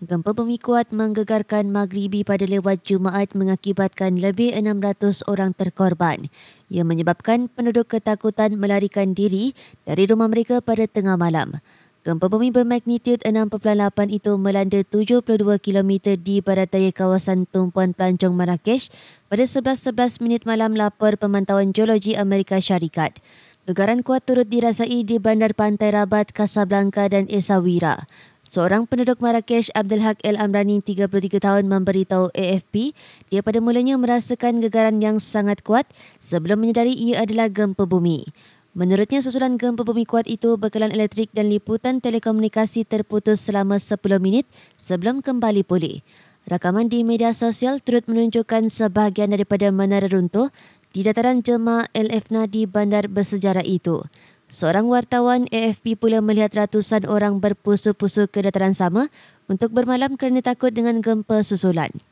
Gempa bumi kuat menggegarkan Maghribi pada lewat Jumaat mengakibatkan lebih 600 orang terkorban. Ia menyebabkan penduduk ketakutan melarikan diri dari rumah mereka pada tengah malam. Gempa bumi bermagnitud 6.8 itu melanda 72 km di barat daya kawasan Tumpuan Pelancong Marrakesh pada 11.11 minit malam lapor pemantauan geologi Amerika Syarikat. Gegaran kuat turut dirasai di Bandar Pantai Rabat, Casablanca dan Esawira. Seorang penduduk Marrakesh Abdul Haq El Amrani 33 tahun memberitahu AFP dia pada mulanya merasakan gegaran yang sangat kuat sebelum menyedari ia adalah gempa bumi. Menurutnya susulan gempa bumi kuat itu bekalan elektrik dan liputan telekomunikasi terputus selama 10 minit sebelum kembali pulih. Rakaman di media sosial turut menunjukkan sebahagian daripada menara runtuh di dataran Jema El Efna di bandar bersejarah itu. Seorang wartawan AFP pula melihat ratusan orang berpusu-pusu ke dataran sama untuk bermalam kerana takut dengan gempa susulan.